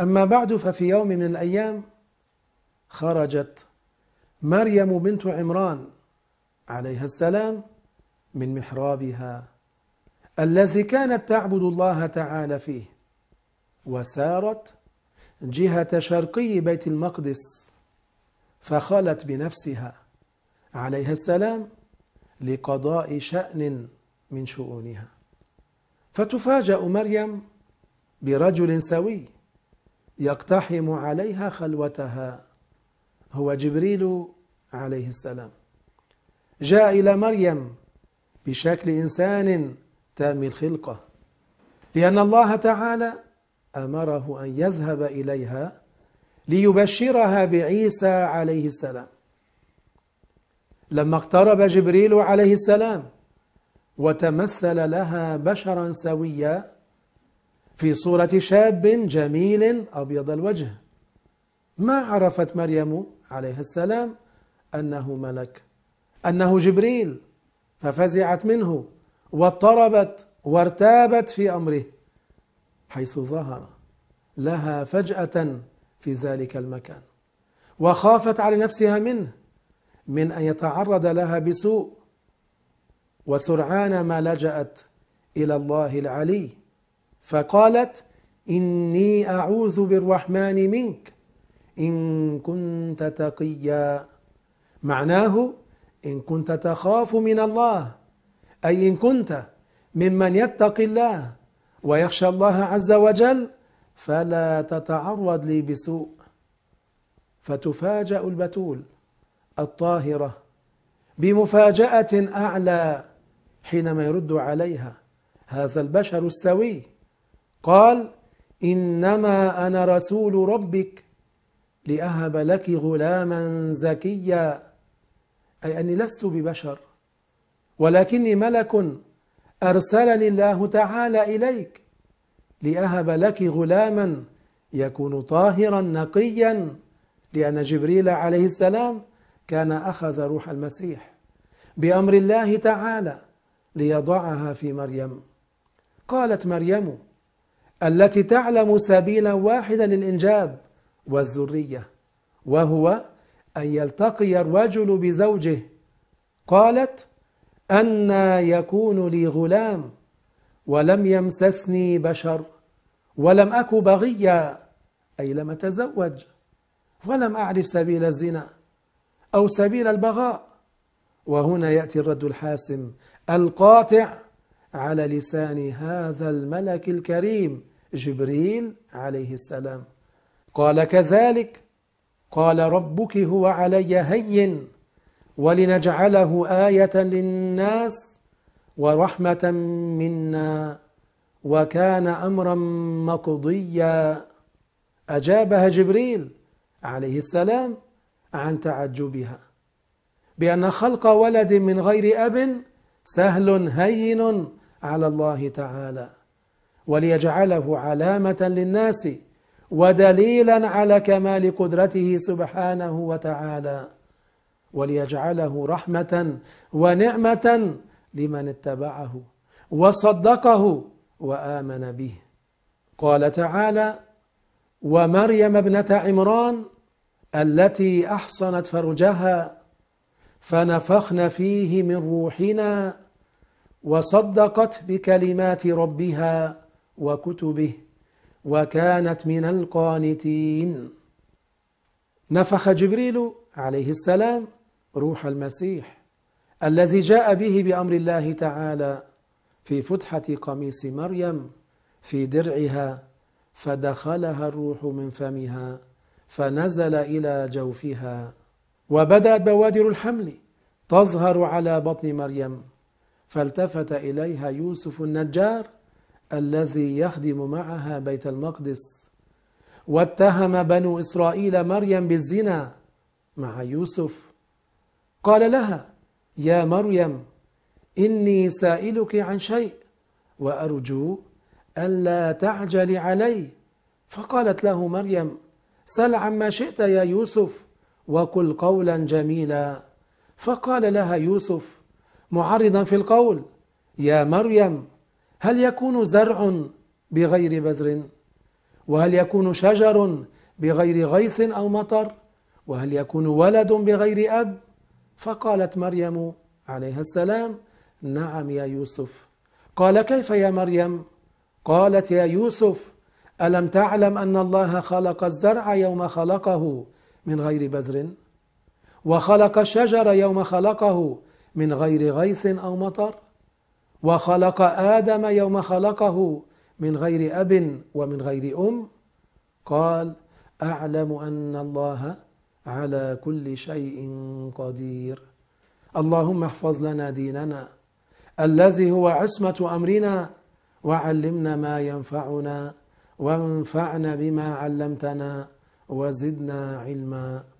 أما بعد ففي يوم من الأيام خرجت مريم بنت عمران عليها السلام من محرابها الذي كانت تعبد الله تعالى فيه وسارت جهة شرقي بيت المقدس فخلت بنفسها عليها السلام لقضاء شأن من شؤونها فتفاجأ مريم برجل سوي يقتحم عليها خلوتها هو جبريل عليه السلام جاء إلى مريم بشكل إنسان تام الخلقة لأن الله تعالى أمره أن يذهب إليها ليبشرها بعيسى عليه السلام لما اقترب جبريل عليه السلام وتمثل لها بشرا سويا في صورة شاب جميل أبيض الوجه ما عرفت مريم عليه السلام أنه ملك أنه جبريل ففزعت منه واضطربت وارتابت في أمره حيث ظهر لها فجأة في ذلك المكان وخافت على نفسها منه من أن يتعرض لها بسوء وسرعان ما لجأت إلى الله العلي فقالت إني أعوذ بالرحمن منك إن كنت تقيا معناه إن كنت تخاف من الله أي إن كنت ممن يتقي الله ويخشى الله عز وجل فلا تتعرض لي بسوء فتفاجأ البتول الطاهرة بمفاجأة أعلى حينما يرد عليها هذا البشر السوي قال انما انا رسول ربك لاهب لك غلاما زكيا اي اني لست ببشر ولكني ملك ارسلني الله تعالى اليك لاهب لك غلاما يكون طاهرا نقيا لان جبريل عليه السلام كان اخذ روح المسيح بامر الله تعالى ليضعها في مريم قالت مريم التي تعلم سبيلا واحدا للإنجاب والذرية وهو أن يلتقي الرجل بزوجه قالت أنا يكون لي غلام ولم يمسسني بشر ولم أك بغيا أي لم أتزوج ولم أعرف سبيل الزنا أو سبيل البغاء وهنا يأتي الرد الحاسم القاطع على لسان هذا الملك الكريم جبريل عليه السلام قال كذلك قال ربك هو علي هين ولنجعله آية للناس ورحمة منا وكان أمرا مقضيا أجابها جبريل عليه السلام عن تعجبها بأن خلق ولد من غير أب سهل هين على الله تعالى وليجعله علامة للناس ودليلا على كمال قدرته سبحانه وتعالى وليجعله رحمة ونعمة لمن اتبعه وصدقه وآمن به قال تعالى ومريم ابنة عمران التي أحصنت فرجها فنفخنا فيه من روحنا وصدقت بكلمات ربها وكتبه وكانت من القانتين نفخ جبريل عليه السلام روح المسيح الذي جاء به بامر الله تعالى في فتحه قميص مريم في درعها فدخلها الروح من فمها فنزل الى جوفها وبدات بوادر الحمل تظهر على بطن مريم فالتفت اليها يوسف النجار الذي يخدم معها بيت المقدس واتهم بنو اسرائيل مريم بالزنا مع يوسف قال لها يا مريم اني سائلك عن شيء وارجو الا تعجلي علي فقالت له مريم سل عما شئت يا يوسف وقل قولا جميلا فقال لها يوسف معرضا في القول يا مريم هل يكون زرع بغير بذر وهل يكون شجر بغير غيث او مطر وهل يكون ولد بغير اب فقالت مريم عليها السلام نعم يا يوسف قال كيف يا مريم قالت يا يوسف الم تعلم ان الله خلق الزرع يوم خلقه من غير بذر وخلق الشجر يوم خلقه من غير غيث او مطر وخلق ادم يوم خلقه من غير اب ومن غير ام قال اعلم ان الله على كل شيء قدير اللهم احفظ لنا ديننا الذي هو عصمه امرنا وعلمنا ما ينفعنا وانفعنا بما علمتنا وزدنا علما